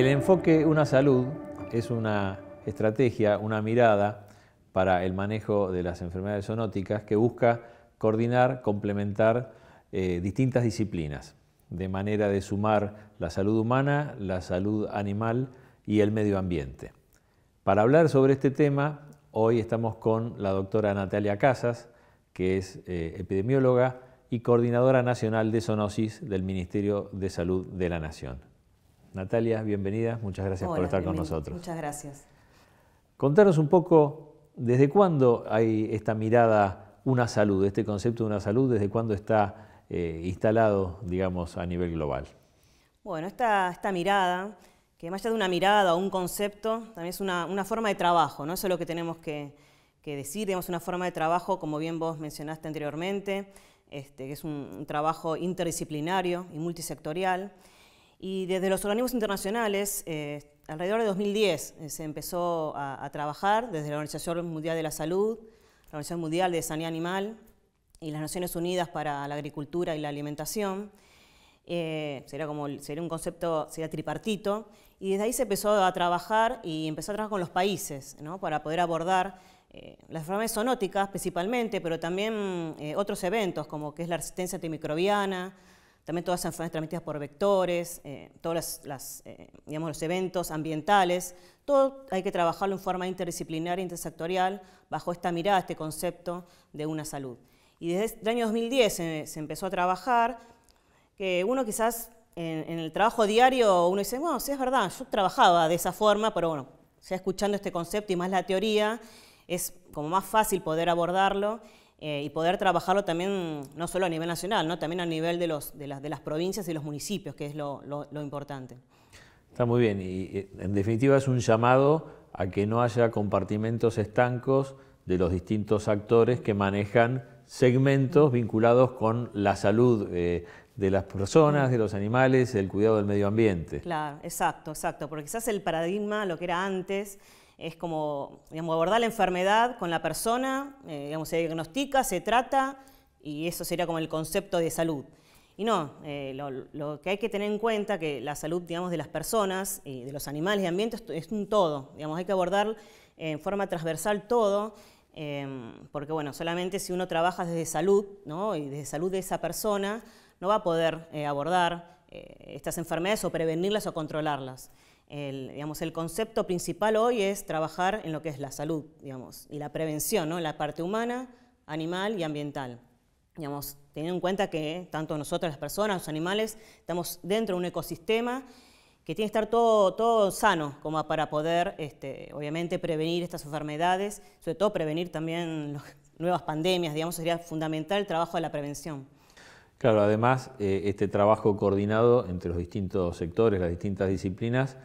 El enfoque Una Salud es una estrategia, una mirada para el manejo de las enfermedades zoonóticas que busca coordinar, complementar eh, distintas disciplinas, de manera de sumar la salud humana, la salud animal y el medio ambiente. Para hablar sobre este tema, hoy estamos con la doctora Natalia Casas, que es eh, epidemióloga y coordinadora nacional de zoonosis del Ministerio de Salud de la Nación. Natalia, bienvenida, muchas gracias por estar con nosotros. Muchas gracias. Contanos un poco, ¿desde cuándo hay esta mirada, una salud, este concepto de una salud, desde cuándo está eh, instalado, digamos, a nivel global? Bueno, esta, esta mirada, que más allá de una mirada o un concepto, también es una, una forma de trabajo, ¿no? Eso es lo que tenemos que, que decir, digamos, una forma de trabajo, como bien vos mencionaste anteriormente, este, que es un trabajo interdisciplinario y multisectorial. Y desde los organismos internacionales, eh, alrededor de 2010 eh, se empezó a, trabajar desde la Organización Mundial de la Salud, la Organización Mundial de Sanidad Animal y las Naciones Unidas para la Agricultura y la Alimentación. Eh, sería como sería un concepto sería tripartito y desde ahí se empezó a trabajar y empezó a trabajar con los países ¿no? para poder abordar las enfermedades zoonóticas principalmente, pero también otros eventos como que es la resistencia antimicrobiana, también todas las enfermedades transmitidas por vectores, eh, todos eh, digamos, los eventos ambientales, todo hay que trabajarlo en forma interdisciplinaria, intersectorial, bajo esta mirada, este concepto de una salud. Y desde el año 2010 se, empezó a trabajar, que uno quizás en, el trabajo diario uno dice, bueno, sí es verdad, yo trabajaba de esa forma, pero bueno, sea escuchando este concepto y más la teoría, es como más fácil poder abordarlo eh, y poder trabajarlo también no solo a nivel nacional, ¿no? también a nivel de, los, de, las, de las provincias y los municipios, que es lo, importante. Está muy bien, y en definitiva es un llamado a que no haya compartimentos estancos de los distintos actores que manejan segmentos vinculados con la salud eh, de las personas, de los animales, el cuidado del medio ambiente. Claro, exacto, exacto, porque quizás el paradigma, lo que era antes, es como abordar la enfermedad con la persona, eh, se diagnostica, se trata y eso sería como el concepto de salud. Y no, eh, lo, que hay que tener en cuenta que la salud de las personas y de los animales y ambientes es un todo, digamos, hay que abordar eh, en forma transversal todo, em, porque bueno, solamente si uno trabaja desde salud ¿no? y desde salud de esa persona, no va a poder abordar estas enfermedades o prevenirlas o controlarlas. El, digamos, el concepto principal hoy es trabajar en lo que es la salud digamos, y la prevención, ¿no? la parte humana, animal y ambiental. Digamos, teniendo en cuenta que tanto nosotros, las personas, los animales, estamos dentro de un ecosistema que tiene que estar todo, sano como para poder, este, obviamente, prevenir estas enfermedades, sobre todo prevenir también las nuevas pandemias, digamos, sería fundamental el trabajo de la prevención. Claro, además, eh, este trabajo coordinado entre los distintos sectores, las distintas disciplinas,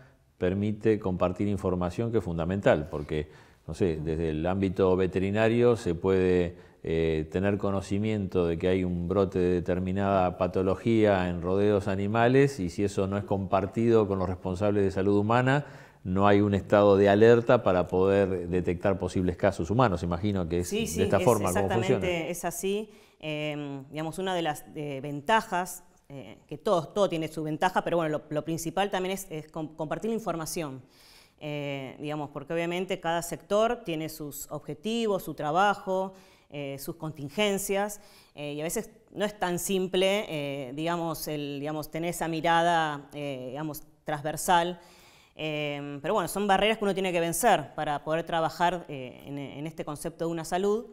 permite compartir información que es fundamental, porque, no sé, desde el ámbito veterinario se puede eh, tener conocimiento de que hay un brote de determinada patología en rodeos animales y si eso no es compartido con los responsables de salud humana, no hay un estado de alerta para poder detectar posibles casos humanos. Imagino que es de esta forma como funciona. Exactamente, es así. Em, digamos, una de las eh, ventajas eh, que todo, tiene su ventaja, pero bueno, lo, principal también es, compartir la información. Eh, digamos, porque obviamente cada sector tiene sus objetivos, su trabajo, eh, sus contingencias, y a veces no es tan simple, digamos, tener esa mirada, digamos, transversal. pero bueno, son barreras que uno tiene que vencer para poder trabajar en, este concepto de una salud.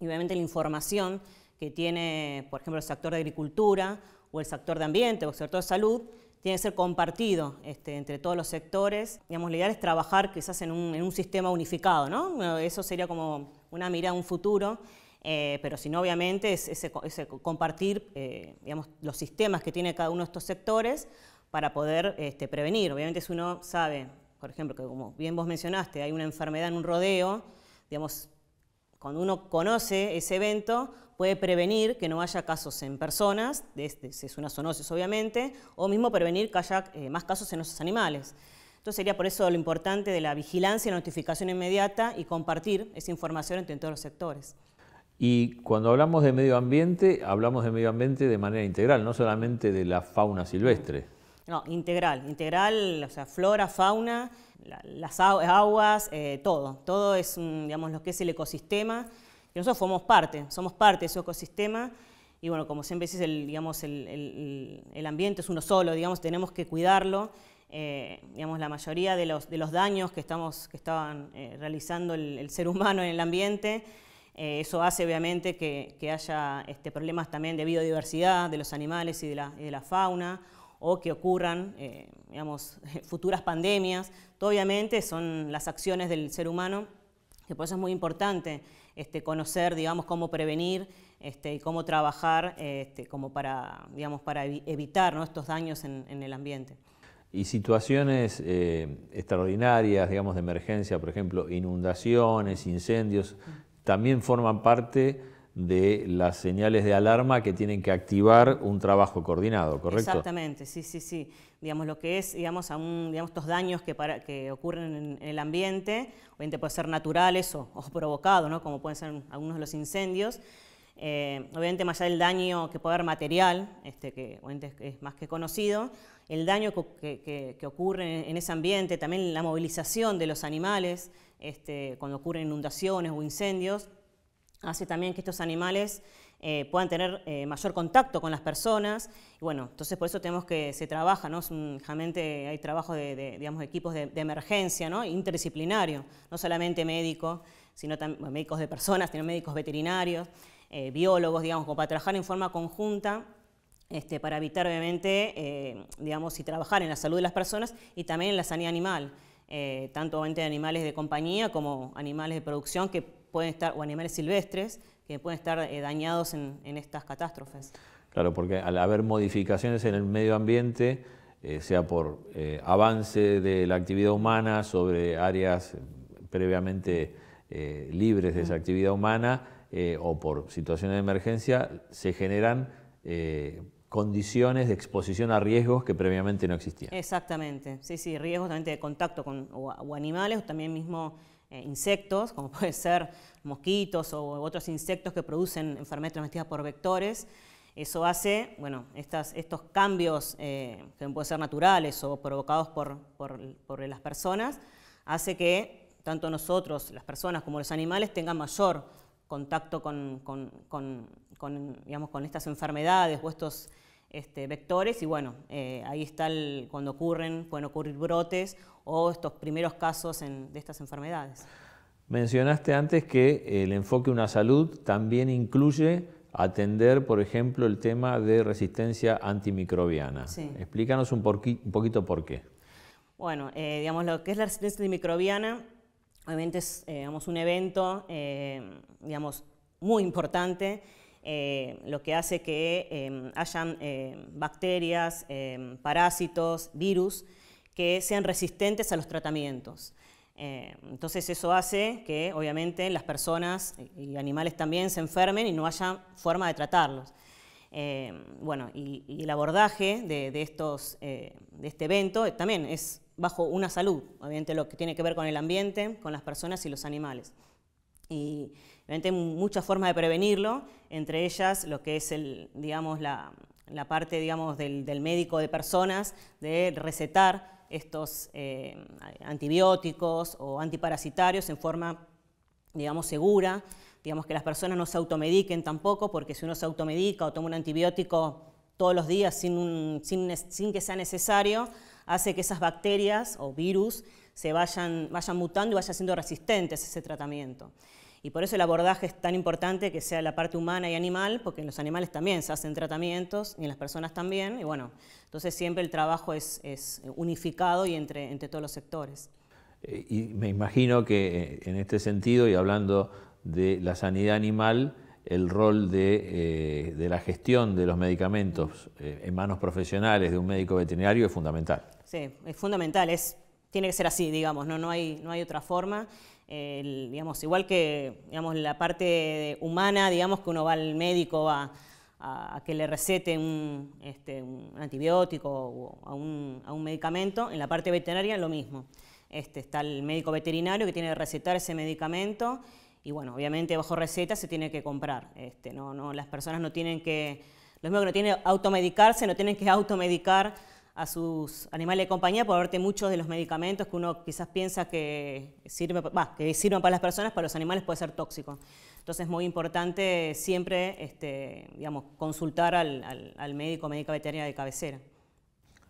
Y obviamente la información que tiene, por ejemplo, el sector de agricultura o el sector de ambiente o el sector de salud, tiene que ser compartido este, entre todos los sectores. Digamos, la idea es trabajar quizás en un, sistema unificado, ¿no? eso sería como una mirada a un futuro, eh, pero si no, obviamente, es, compartir eh, digamos, los sistemas que tiene cada uno de estos sectores para poder este, prevenir. Obviamente, si uno sabe, por ejemplo, que como bien vos mencionaste, hay una enfermedad en un rodeo, digamos, cuando uno conoce ese evento, puede prevenir que no haya casos en personas, este, es una zoonosis obviamente, o mismo prevenir que haya eh, más casos en nuestros animales. Entonces sería por eso lo importante de la vigilancia y notificación inmediata y compartir esa información entre todos los sectores. Y cuando hablamos de medio ambiente, hablamos de medio ambiente de manera integral, no solamente de la fauna silvestre. No, integral, integral, o sea, flora, fauna, las aguas, eh, todo. Todo es, digamos, lo que es el ecosistema. Y nosotros somos parte, somos parte de ese ecosistema. Y bueno, como siempre dices, el, digamos, el, ambiente es uno solo, digamos, tenemos que cuidarlo. Eh, digamos, la mayoría de los, daños que, estamos, que estaban eh, realizando el, ser humano en el ambiente, eso hace obviamente que, haya este, problemas también de biodiversidad, de los animales y de la, y de la fauna, o que ocurran, eh, digamos, futuras pandemias. Todo obviamente son las acciones del ser humano, que por eso es muy importante este, conocer, digamos, cómo prevenir este, y cómo trabajar este, como para, digamos, para evitar ¿no? estos daños en, el ambiente. Y situaciones eh, extraordinarias, digamos, de emergencia, por ejemplo, inundaciones, incendios, también forman parte de las señales de alarma que tienen que activar un trabajo coordinado, ¿correcto? Exactamente, sí, sí, sí. Digamos, lo que es, digamos, a digamos estos daños que, que ocurren en, el ambiente, obviamente pueden ser naturales o, provocados, ¿no? como pueden ser algunos de los incendios. Eh, obviamente, más allá del daño que puede haber material, este, que obviamente es más que conocido, el daño que, ocurre en, ese ambiente, también la movilización de los animales este, cuando ocurren inundaciones o incendios, hace también que estos animales eh, puedan tener eh, mayor contacto con las personas. Y bueno, entonces por eso tenemos que se trabaja, ¿no? hay trabajo de, digamos, equipos de, emergencia, ¿no? Interdisciplinario, no solamente médico, sino también médicos de personas, sino médicos veterinarios, eh, biólogos, digamos, para trabajar en forma conjunta. Este, para evitar obviamente, digamos, y trabajar en la salud de las personas y también en la sanidad animal, tanto obviamente de animales de compañía como animales de producción que pueden estar, o animales silvestres que pueden estar eh, dañados en, estas catástrofes. Claro, porque al haber modificaciones en el medio ambiente, eh, sea por eh, avance de la actividad humana sobre áreas previamente libres de esa actividad humana o por situaciones de emergencia, se generan condiciones de exposición a riesgos que previamente no existían. Exactamente, sí, sí, riesgos también de contacto con animales o también mismo eh, insectos, como pueden ser mosquitos o otros insectos que producen enfermedades transmitidas por vectores. Eso hace, bueno, estos cambios eh, que pueden ser naturales o provocados por, las personas, hace que tanto nosotros, las personas, como los animales tengan mayor contacto con, con, estas enfermedades o estos este, vectores y bueno, eh, ahí está cuando ocurren, pueden ocurrir brotes o estos primeros casos de estas enfermedades. Mencionaste antes que el enfoque a una salud también incluye atender, por ejemplo, el tema de resistencia antimicrobiana. Explícanos un, poquito por qué. Bueno, eh, digamos, lo que es la resistencia antimicrobiana, obviamente es eh, un evento eh, digamos, muy importante, lo que hace que hayan bacterias, parásitos, virus, que sean resistentes a los tratamientos. Eh, entonces eso hace que obviamente las personas y animales también se enfermen y no haya forma de tratarlos. Eh, bueno, y, el abordaje de, estos, eh, de este evento también es bajo una salud, obviamente lo que tiene que ver con el ambiente, con las personas y los animales. Y obviamente hay muchas formas de prevenirlo, entre ellas lo que es el, digamos, la, parte digamos, del, del médico de personas, de recetar estos eh, antibióticos o antiparasitarios en forma, digamos, segura. Digamos que las personas no se automediquen tampoco, porque si uno se automedica o toma un antibiótico todos los días sin, sin, que sea necesario, hace que esas bacterias o virus se vayan, vayan mutando y vayan siendo resistentes a ese tratamiento. Y por eso el abordaje es tan importante que sea la parte humana y animal, porque en los animales también se hacen tratamientos y en las personas también. Y bueno, entonces siempre el trabajo es, unificado y entre, entre todos los sectores. Eh, y me imagino que eh, en este sentido, y hablando de la sanidad animal, el rol de, eh, de la gestión de los medicamentos en manos profesionales de un médico veterinario es fundamental. Sí, es fundamental, es, tiene que ser así, digamos, no, no, hay, no hay otra forma digamos, igual que digamos, la parte humana, digamos que uno va al médico a, que le recete un, este, un antibiótico o a un, a un, medicamento, en la parte veterinaria lo mismo. Este, está el médico veterinario que tiene que recetar ese medicamento y bueno, obviamente bajo receta se tiene que comprar. Este, no, no, las personas no tienen que, lo mismo no tienen que automedicarse, no tienen que automedicar a sus animales de compañía por darte muchos de los medicamentos que uno quizás piensa que, sirve, que sirven para las personas, para los animales puede ser tóxico. Entonces es muy importante siempre este, digamos, consultar al, médico o médica veterinaria de cabecera.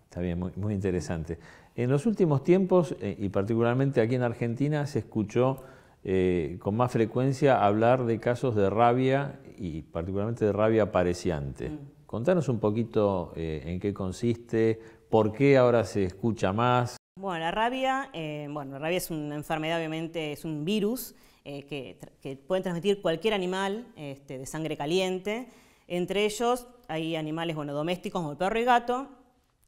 Está bien, muy, interesante. En los últimos tiempos, eh, y particularmente aquí en Argentina, se escuchó eh, con más frecuencia hablar de casos de rabia y particularmente de rabia apareciante. Mm. Contanos un poquito eh, en qué consiste, ¿Por qué ahora se escucha más? Bueno, la rabia, eh, la rabia es una enfermedad, obviamente, es un virus eh, que, puede pueden transmitir cualquier animal este, de sangre caliente. Entre ellos hay animales bueno, domésticos como el perro y gato,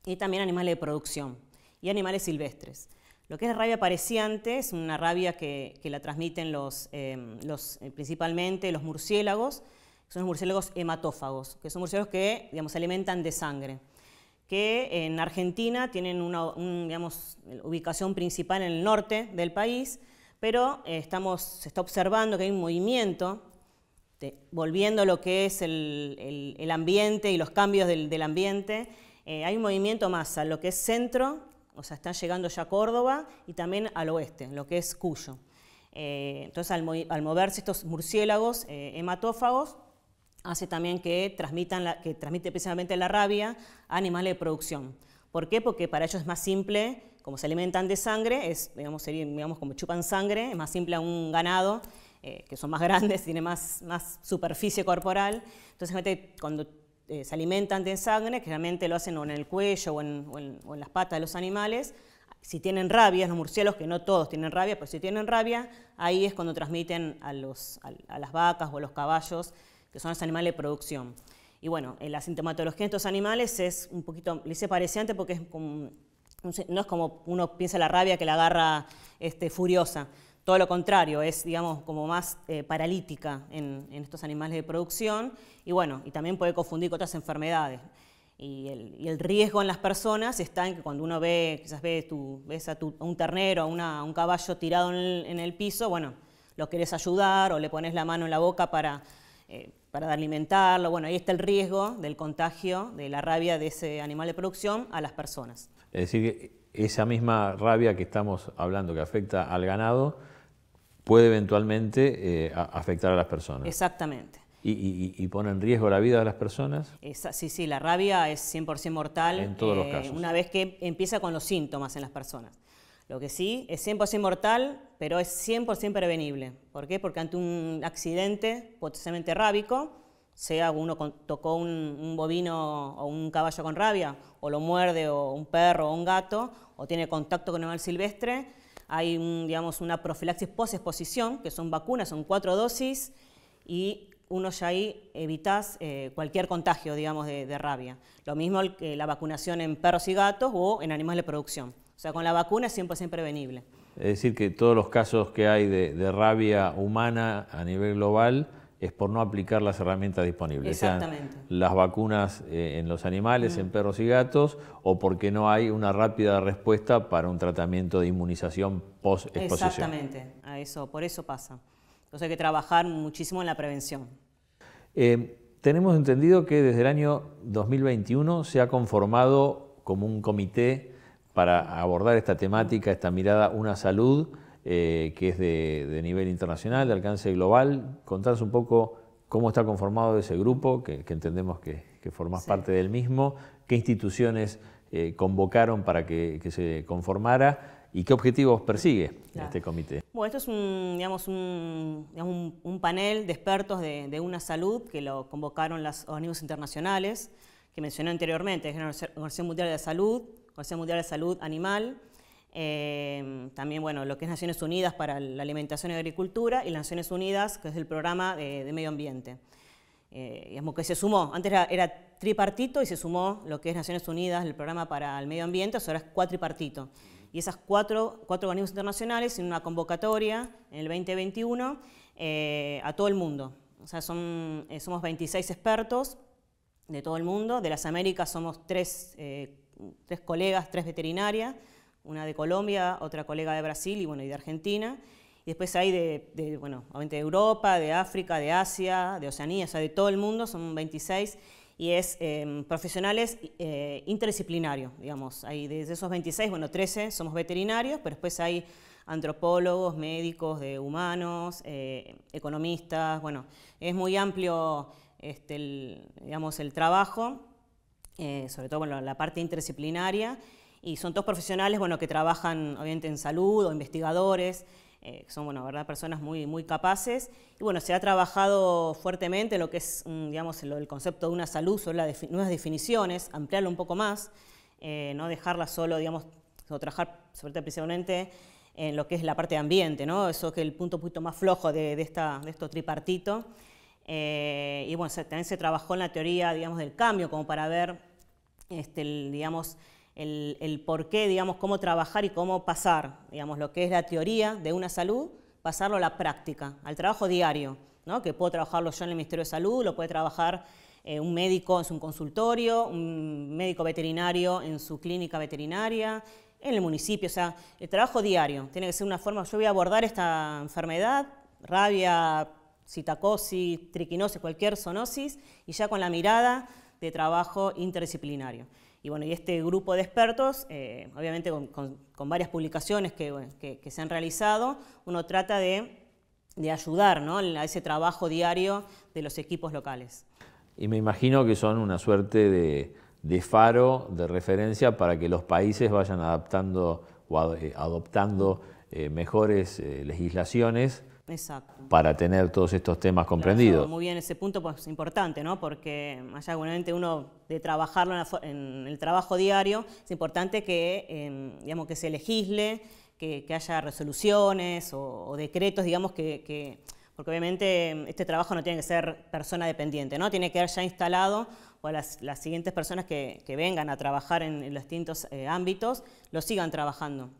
y también animales de producción y animales silvestres. Lo que es la rabia apareciente es una rabia que, la transmiten los, eh, principalmente los murciélagos, son los murciélagos hematófagos, que son murciélagos que digamos, se alimentan de sangre que en Argentina tienen una ubicación principal en el norte del país, pero eh, estamos, se está observando que hay un movimiento, volviendo a lo que es el, ambiente y los cambios del, ambiente, eh, hay un movimiento más a lo que es centro, o sea, están llegando ya a Córdoba y también al oeste, lo que es Cuyo. Eh, entonces, al, moverse estos murciélagos hematófagos, hace también que, transmitan que transmite precisamente la rabia a animales de producción. ¿Por qué? Porque para ellos es más simple, como se alimentan de sangre, es, digamos, digamos como chupan sangre, es más simple a un ganado, eh, que son más grandes, tiene más, superficie corporal. Entonces, cuando eh, se alimentan de sangre, que realmente lo hacen o en el cuello o en, las patas de los animales, si tienen rabia, los murciélagos, que no todos tienen rabia, pero si tienen rabia, ahí es cuando transmiten a, a las vacas o a los caballos que son los animales de producción. Y bueno, eh, la sintomatología de estos animales es un poquito, le hice pareciente porque no es como uno piensa la rabia que la agarra este, furiosa, todo lo contrario, es digamos como más eh, paralítica en, estos animales de producción y bueno, y también puede confundir con otras enfermedades. Y el, riesgo en las personas está en que cuando uno ve, quizás ves tu, ves a, un ternero, a, un caballo tirado en el, piso, bueno, lo querés ayudar o le pones la mano en la boca para... Eh, para alimentarlo. Bueno, ahí está el riesgo del contagio de la rabia de ese animal de producción a las personas. Es decir, esa misma rabia que estamos hablando que afecta al ganado puede eventualmente eh, afectar a las personas. Exactamente. ¿Y, pone en riesgo la vida de las personas? sí, sí, la rabia es 100% mortal. En todos los eh, casos. Una vez que empieza con los síntomas en las personas. Lo que sí es 100% mortal, pero es 100% prevenible. ¿Por qué? Porque ante un accidente potencialmente rábico, sea uno tocó un, bovino o un caballo con rabia, o lo muerde, o un perro o un gato, o tiene contacto con un animal silvestre, hay digamos, una profilaxis post que son vacunas, son cuatro dosis, y uno ya ahí evitas eh, cualquier contagio, de, rabia. Lo mismo que la vacunación en perros y gatos o en animales de producción. O sea, con la vacuna siempre es imprevenible. prevenible. Es decir, que todos los casos que hay de, rabia humana a nivel global es por no aplicar las herramientas disponibles. Exactamente. las vacunas eh, en los animales, en perros y gatos, o porque no hay una rápida respuesta para un tratamiento de inmunización post-exposición. Exactamente, a eso, por eso pasa. Entonces hay que trabajar muchísimo en la prevención. Eh, tenemos entendido que desde el año 2021 se ha conformado como un comité para abordar esta temática, esta mirada, una salud eh, que es de, nivel internacional, de alcance global. Contanos un poco cómo está conformado ese grupo, que, entendemos que, que formás parte del mismo, qué instituciones eh, convocaron para que, se conformara y qué objetivos persigue este comité. Bueno, esto es un, digamos, un, panel de expertos de, una salud que lo convocaron las organismos internacionales que mencioné anteriormente, la Organización Mundial de la Salud, Consejo Mundial de Salud Animal, eh, también bueno, lo que es Naciones Unidas para la Alimentación y Agricultura y las Naciones Unidas, que es el programa de, medio ambiente. Eh, digamos que se sumó, antes era, tripartito y se sumó lo que es Naciones Unidas, el programa para el medio ambiente, ahora es cuatripartito. Y esas cuatro, cuatro organismos internacionales en una convocatoria en el 2021 eh, a todo el mundo. O sea, son, eh, somos 26 expertos de todo el mundo, de las Américas somos tres tres colegas, tres veterinarias, una de Colombia, otra colega de Brasil y, bueno, y de Argentina. Y después hay de, de, Europa, de África, de Asia, de Oceanía, o sea, de todo el mundo, son 26, y es em, profesionales eh, interdisciplinarios, digamos. Hay de esos 26, bueno, 13 somos veterinarios, pero después hay antropólogos, médicos, de humanos, eh, economistas, bueno, es muy amplio este, digamos, el trabajo. Eh, sobre todo la parte interdisciplinaria, y son todos profesionales bueno, que trabajan obviamente en salud o investigadores, eh, son bueno, ¿verdad? personas muy, muy capaces. Y bueno, se ha trabajado fuertemente en lo que es mm, digamos, el concepto de una salud, sobre las nuevas definiciones, ampliarlo un poco más, eh, no dejarla solo, digamos, o trabajar sobre todo principalmente en lo que es la parte de ambiente, ¿no? eso que es el punto más flojo de, de, esta, de tripartito. Eh, y bueno, también se trabajó en la teoría, digamos, del cambio, como para ver, este, el, digamos, el, por qué, digamos, cómo trabajar y cómo pasar, digamos, lo que es la teoría de una salud, pasarlo a la práctica, al trabajo diario, ¿no? Que puedo trabajarlo yo en el Ministerio de Salud, lo puede trabajar eh, un médico en su consultorio, un médico veterinario en su clínica veterinaria, en el municipio, o sea, el trabajo diario. Tiene que ser una forma, yo voy a abordar esta enfermedad, rabia, citacosis, triquinosis, cualquier zoonosis, y ya con la mirada de trabajo interdisciplinario. Y bueno, y este grupo de expertos, eh, obviamente con, varias publicaciones que, se han realizado, uno trata de, ayudar ¿no? a ese trabajo diario de los equipos locales. Y me imagino que son una suerte de, faro, de referencia, para que los países vayan adaptando o eh, adoptando eh, mejores legislaciones para tener todos estos temas comprendidos. Muy bien, ese punto pues, es importante, ¿no? porque allá obviamente uno de trabajarlo en, el trabajo diario, es importante que, em, digamos, que se legisle, que, haya resoluciones o, decretos, digamos, que, porque obviamente este trabajo no tiene que ser persona dependiente, ¿no? Tiene que haber ya instalado o las, las siguientes personas que, vengan a trabajar en, los distintos eh, ámbitos lo sigan trabajando.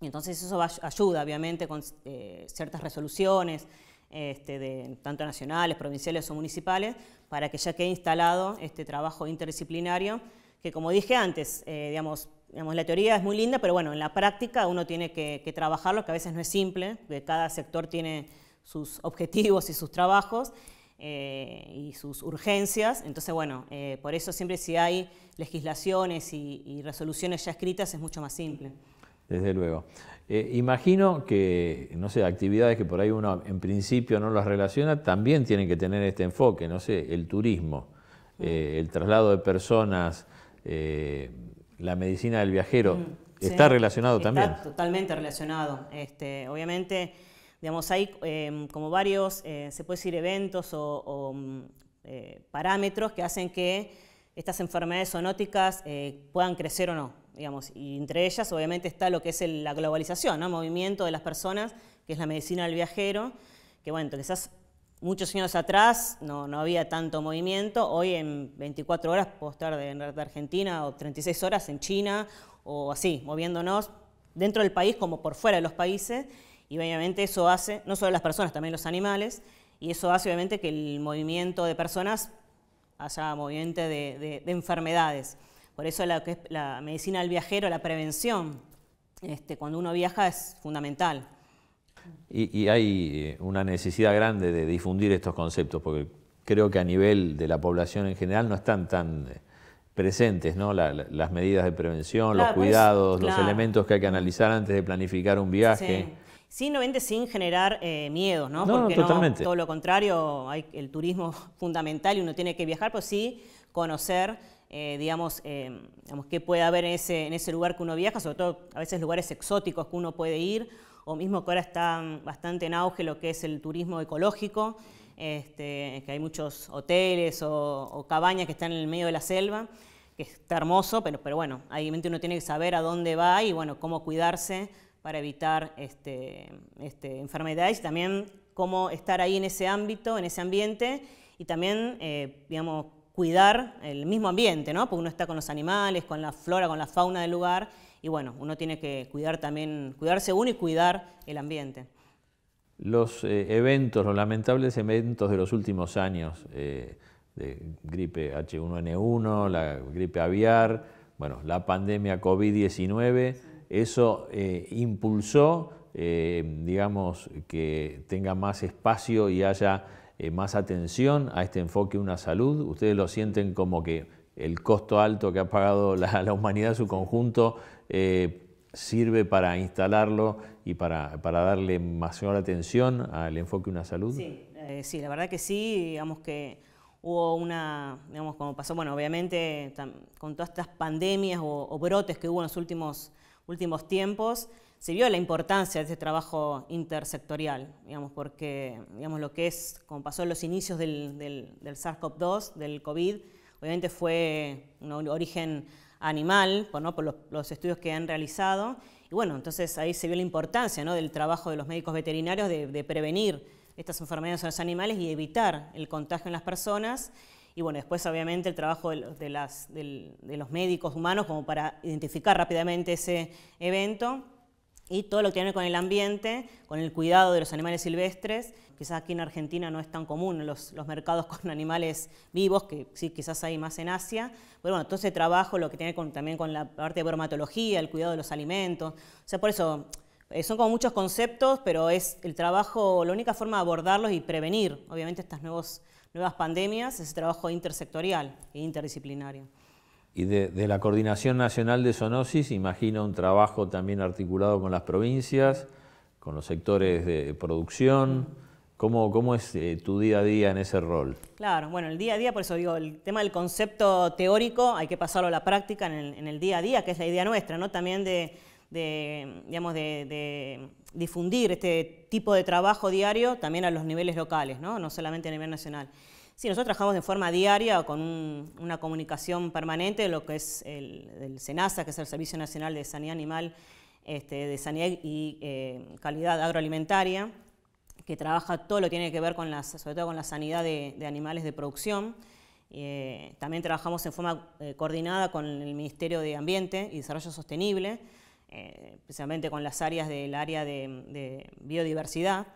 Entonces eso ayuda, obviamente, con eh, ciertas resoluciones, este, tanto nacionales, provinciales o municipales, para que ya quede instalado este trabajo interdisciplinario, que como dije antes, eh, digamos, la teoría es muy linda, pero bueno, en la práctica uno tiene que, trabajarlo, que a veces no es simple, que cada sector tiene sus objetivos y sus trabajos. Eh, y sus urgencias. Entonces, bueno, por eso siempre si hay legislaciones y resoluciones ya escritas es mucho más simple desde luego. Eh, imagino que, no sé, actividades que por ahí uno en principio no las relaciona, también tienen que tener este enfoque, no sé, el turismo, mm. eh, el traslado de personas, eh, la medicina del viajero. Mm, está relacionado está también. Totalmente relacionado. Este, obviamente, digamos, hay em, como varios, se puede decir, eventos o, o mm, parámetros que hacen que estas enfermedades zoonóticas puedan crecer o no y entre ellas obviamente está lo que es la globalización, movimiento de las personas, que es la medicina del viajero, que bueno, quizás muchos años atrás no, no había tanto movimiento, hoy en 24 horas puedo estar en Argentina o 36 horas en China o así, moviéndonos dentro del país como por fuera de los países, y obviamente eso hace, no solo las personas, también los animales, y eso hace obviamente que el movimiento de personas haya movimiento de enfermedades. Por eso la, medicina del viajero, la prevención, este, cuando uno viaja es fundamental. Y, hay eh, una necesidad grande de difundir estos conceptos, porque creo que a nivel de la población en general no están tan eh, presentes ¿no? las medidas de prevención, los cuidados, los elementos que hay que analizar antes de planificar un viaje. Sí. vende sin generar eh, miedo, ¿no? Porque todo lo contrario, el turismo fundamental y uno tiene que viajar, pues sí, conocer eh, em, digamos, qué puede haber en ese, en ese lugar que uno viaja, sobre todo a veces lugares exóticos que uno puede ir, o mismo que ahora está bastante en auge lo que es el turismo ecológico, este, que hay muchos hoteles o, cabañas que están en el medio de la selva que está hermoso, pero, pero bueno, obviamente uno tiene que saber a dónde va y bueno, cómo cuidarse para evitar este, este, enfermedades y también cómo estar ahí en ese ámbito, en ese ambiente y también, eh, digamos, cuidar el mismo ambiente, ¿no? Porque uno está con los animales, con la flora, con la fauna del lugar y bueno, uno tiene que cuidar también, cuidarse uno y cuidar el ambiente. Los eh, eventos, los lamentables eventos de los últimos años, eh, de gripe H1N1, la gripe aviar, bueno, la pandemia COVID-19, eso eh, impulsó, digamos, que tenga más espacio y haya eh, más atención a este enfoque una salud? ¿Ustedes lo sienten como que el costo alto que ha pagado la, humanidad en su conjunto eh, sirve para instalarlo y para, darle mayor atención al enfoque una salud? Sí, eh, sí, la verdad que sí, digamos que hubo una, digamos, como pasó, bueno, obviamente con todas estas pandemias o, brotes que hubo en los últimos, últimos tiempos, se vio la importancia de este trabajo intersectorial, digamos, porque digamos, lo que es, como pasó en los inicios del, SARS-CoV-2, del COVID, obviamente fue un origen animal, por, por los, estudios que han realizado, y bueno, entonces ahí se vio la importancia ¿no? del trabajo de los médicos veterinarios de, prevenir estas enfermedades en los animales y evitar el contagio en las personas, y bueno, después obviamente el trabajo de, de los médicos humanos como para identificar rápidamente ese evento, y todo lo que tiene con el ambiente, con el cuidado de los animales silvestres. Quizás aquí en Argentina no es tan común los, mercados con animales vivos, que sí, quizás hay más en Asia. Pero bueno, todo ese trabajo, lo que tiene con, también con la parte de bromatología, el cuidado de los alimentos. O sea, por eso eh, son como muchos conceptos, pero es el trabajo, la única forma de abordarlos y prevenir, obviamente, estas nuevas pandemias, es el trabajo intersectorial e interdisciplinario. Y de, la Coordinación Nacional de Zoonosis imagino un trabajo también articulado con las provincias, con los sectores de producción. ¿Cómo, cómo es eh, tu día a día en ese rol? Claro, bueno, el día a día, por eso digo, el tema del concepto teórico hay que pasarlo a la práctica en el, día a día, que es la idea nuestra, ¿no? También de, de, difundir este tipo de trabajo diario también a los niveles locales, ¿no? no solamente a nivel nacional. Sí, nosotros trabajamos de forma diaria con una comunicación permanente, lo que es el, SENASA, que es el Servicio Nacional de Sanidad Animal, este, de Sanidad y eh, Calidad Agroalimentaria, que trabaja todo lo que tiene que ver con las, sobre todo con la sanidad de, animales de producción. Eh, también trabajamos en forma eh, coordinada con el Ministerio de Ambiente y Desarrollo Sostenible, especialmente con las áreas del área de biodiversidad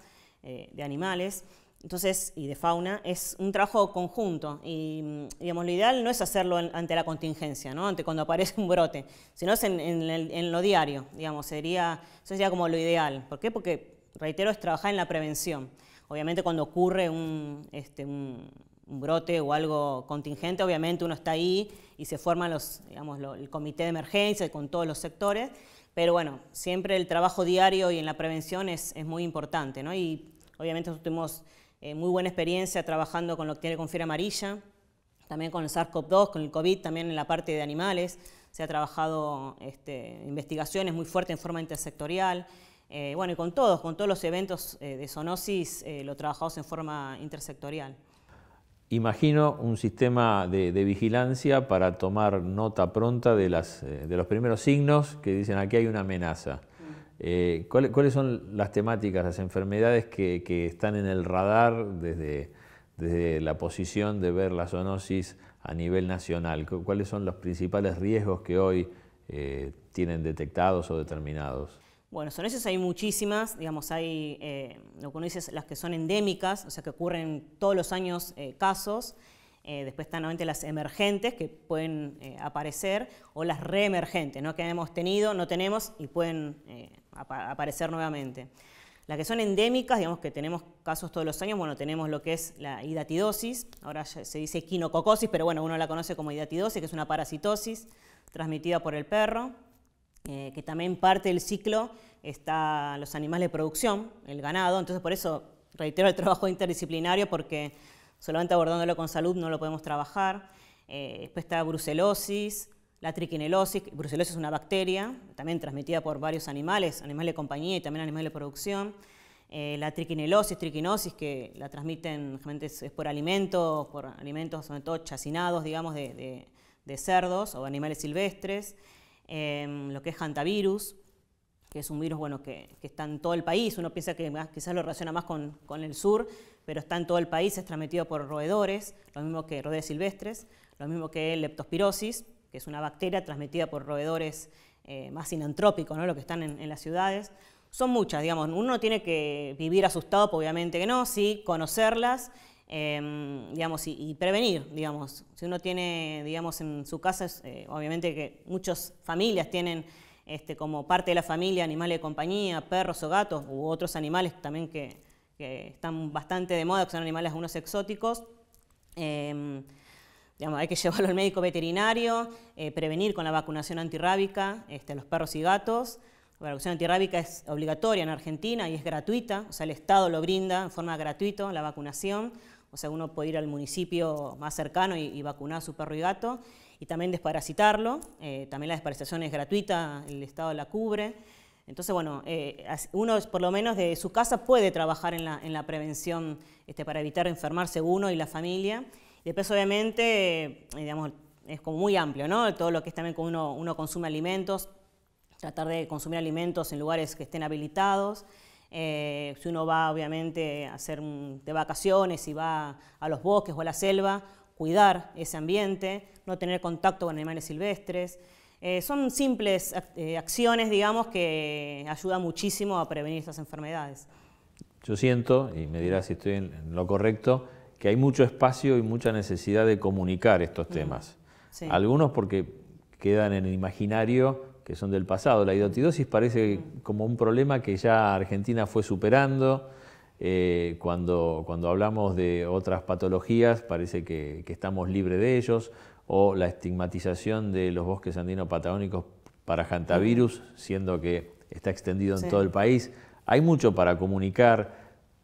de animales. Entonces, y de fauna, es un trabajo conjunto. Y digamos, lo ideal no es hacerlo ante la contingencia, ¿no? ante cuando aparece un brote, sino es en, lo diario, digamos, sería, eso sería como lo ideal. ¿Por qué? Porque, reitero, es trabajar en la prevención. Obviamente cuando ocurre un, este, un, brote o algo contingente, obviamente uno está ahí y se forma los, digamos, el comité de emergencia con todos los sectores, pero bueno, siempre el trabajo diario y en la prevención es, es muy importante, ¿no? Y obviamente nosotros tuvimos eh, muy buena experiencia trabajando con lo que tiene con fiera amarilla, también con el SARS-CoV-2, con el COVID, también en la parte de animales. Se ha trabajado este, investigaciones muy fuertes en forma intersectorial. Eh, bueno, y con todos, con todos los eventos eh, de zoonosis, lo trabajamos en forma intersectorial. Imagino un sistema de, vigilancia para tomar nota pronta de los primeros signos que dicen aquí hay una amenaza. Eh, ¿Cuáles son las temáticas, las enfermedades que, están en el radar desde, la posición de ver la zoonosis a nivel nacional? ¿Cuáles son los principales riesgos que hoy eh, tienen detectados o determinados? Bueno, zoonosis hay muchísimas, digamos, hay eh, lo que uno dice es las que son endémicas, o sea, que ocurren todos los años casos. Eh, después están nuevamente las emergentes que pueden eh, aparecer o las reemergentes, ¿no? que hemos tenido, no tenemos y pueden eh, aparecer nuevamente. Las que son endémicas, digamos que tenemos casos todos los años, bueno, tenemos lo que es la hidatidosis, ahora se dice quinococosis, pero bueno, uno la conoce como hidatidosis, que es una parasitosis transmitida por el perro, que también parte del ciclo está los animales de producción, el ganado, entonces por eso reitero el trabajo interdisciplinario porque solamente abordándolo con salud no lo podemos trabajar. Eh, después está brucelosis, la triquinelosis, brucelosis es una bacteria, también transmitida por varios animales, animales de compañía y también animales de producción. Eh, la triquinelosis, triquinosis, que la transmiten generalmente es, por alimentos, por alimentos sobre todo chacinados, digamos, de, cerdos o animales silvestres. Em, lo que es hantavirus, que es un virus bueno, que, está en todo el país. Uno piensa que quizás lo relaciona más con el sur, pero está en todo el país, es transmitido por roedores, lo mismo que roedores silvestres, lo mismo que leptospirosis, que es una bacteria transmitida por roedores eh, más sinantrópicos, ¿no? los que están en, las ciudades. Son muchas, digamos, uno tiene que vivir asustado, obviamente que no, sí, conocerlas, em, digamos, y, prevenir, digamos. Si uno tiene, digamos, en su casa, eh, obviamente que muchas familias tienen este, como parte de la familia animales de compañía, perros o gatos u otros animales también que, que están bastante de moda, que son animales algunos exóticos. Em, hay que llevarlo al médico veterinario, eh, prevenir con la vacunación antirrábica este, los perros y gatos. La vacunación antirrábica es obligatoria en Argentina y es gratuita, o sea, el Estado lo brinda en forma gratuita la vacunación. O sea, uno puede ir al municipio más cercano y, vacunar a su perro y gato y también desparasitarlo. Eh, también la desparasitación es gratuita, el Estado la cubre. Entonces, bueno, eh, uno por lo menos de su casa puede trabajar en la, prevención este, para evitar enfermarse uno y la familia. Y después, obviamente, eh, es como muy amplio, ¿no? Todo lo que es también como uno, consume alimentos, tratar de consumir alimentos en lugares que estén habilitados. Eh, si uno va, obviamente, a hacer de vacaciones, y va a los bosques o a la selva, cuidar ese ambiente, no tener contacto con animales silvestres. Eh, son simples eh, acciones, digamos, que ayudan muchísimo a prevenir estas enfermedades. Yo siento, y me dirás si estoy en lo correcto, que hay mucho espacio y mucha necesidad de comunicar estos mm, temas. Algunos porque quedan en el imaginario que son del pasado. La hidrotidosis parece mm. como un problema que ya Argentina fue superando. Eh, cuando, cuando hablamos de otras patologías parece que, que estamos libres de ellos o la estigmatización de los bosques andino patagónicos para hantavirus, siendo que está extendido en todo el país. Hay mucho para comunicar,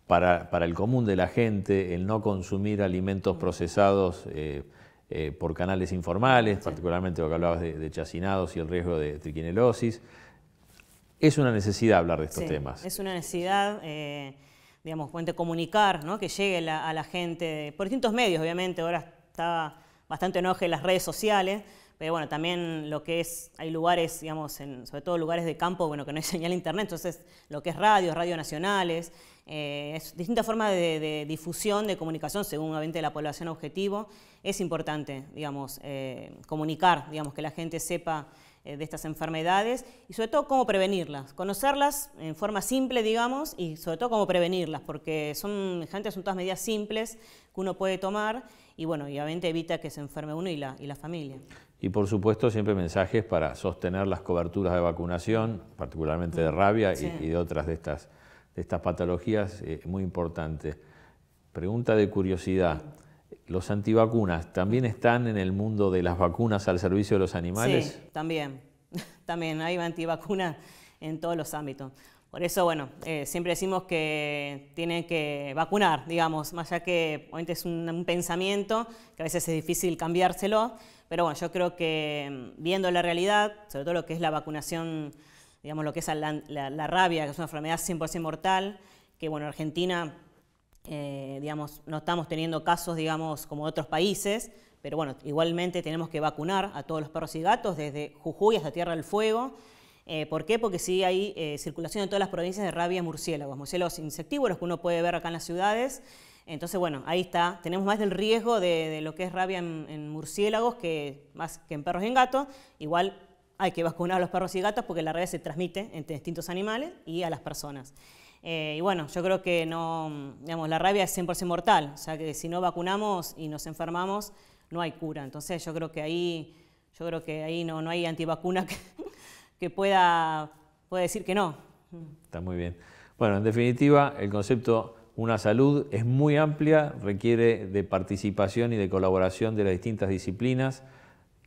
para, el común de la gente, el no consumir alimentos procesados eh, eh, por canales informales, particularmente lo que hablabas de, chacinados y el riesgo de triquinelosis. Es una necesidad hablar de estos temas. Es una necesidad. Eh, digamos, comunicar, ¿no? que llegue a la gente por distintos medios, obviamente, ahora estaba bastante enoje en las redes sociales, pero bueno, también lo que es, hay lugares, digamos, sobre todo lugares de campo, bueno, que no hay señal internet, entonces lo que es radio, radio nacionales, eh, es distinta forma de, difusión, de comunicación, según la población objetivo, es importante, digamos, eh, comunicar, digamos, que la gente sepa eh, de estas enfermedades y sobre todo cómo prevenirlas, conocerlas en forma simple, digamos, y sobre todo cómo prevenirlas, porque son, gente son todas medidas simples que uno puede tomar y bueno, obviamente evita que se enferme uno y la, y la familia. Y por supuesto siempre mensajes para sostener las coberturas de vacunación, particularmente de mm, rabia y, de otras de estas, de estas patologías, eh, muy importante. Pregunta de curiosidad. ¿Los antivacunas también están en el mundo de las vacunas al servicio de los animales? Sí, también. También hay antivacunas en todos los ámbitos. Por eso, bueno, eh, siempre decimos que tienen que vacunar, digamos, más allá que obviamente es un, pensamiento que a veces es difícil cambiárselo, pero bueno, yo creo que mm, viendo la realidad, sobre todo lo que es la vacunación, digamos, lo que es la, rabia, que es una enfermedad 100% mortal, que bueno, Argentina, eh, digamos, no estamos teniendo casos, digamos, como otros países, pero bueno, igualmente tenemos que vacunar a todos los perros y gatos, desde Jujuy hasta Tierra del Fuego, eh, ¿Por qué? Porque sí hay eh, circulación en todas las provincias de rabia murciélagos, murciélagos insectívoros que uno puede ver acá en las ciudades. Entonces, bueno, ahí está. Tenemos más del riesgo de, lo que es rabia en, murciélagos que más que en perros y en gatos. Igual hay que vacunar a los perros y gatos porque la rabia se transmite entre distintos animales y a las personas. Eh, y bueno, yo creo que no, digamos, la rabia es 100% mortal, o sea que si no vacunamos y nos enfermamos, no hay cura. Entonces yo creo que ahí, yo creo que ahí no, no hay antivacuna que, que pueda, decir que no. Está muy bien. Bueno, en definitiva, el concepto una salud es muy amplia, requiere de participación y de colaboración de las distintas disciplinas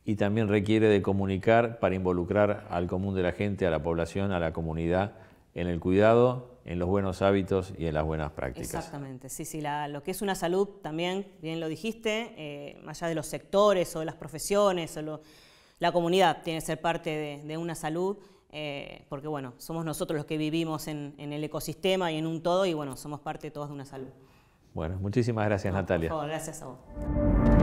y también requiere de comunicar para involucrar al común de la gente, a la población, a la comunidad en el cuidado, en los buenos hábitos y en las buenas prácticas. Exactamente, sí, sí, lo que es una salud también, bien lo dijiste, eh, más allá de los sectores o de las profesiones la comunidad tiene que ser parte de, una salud, eh, porque bueno, somos nosotros los que vivimos en, el ecosistema y en un todo, y bueno, somos parte todas de una salud. Bueno, muchísimas gracias Natalia. Por gracias a vos.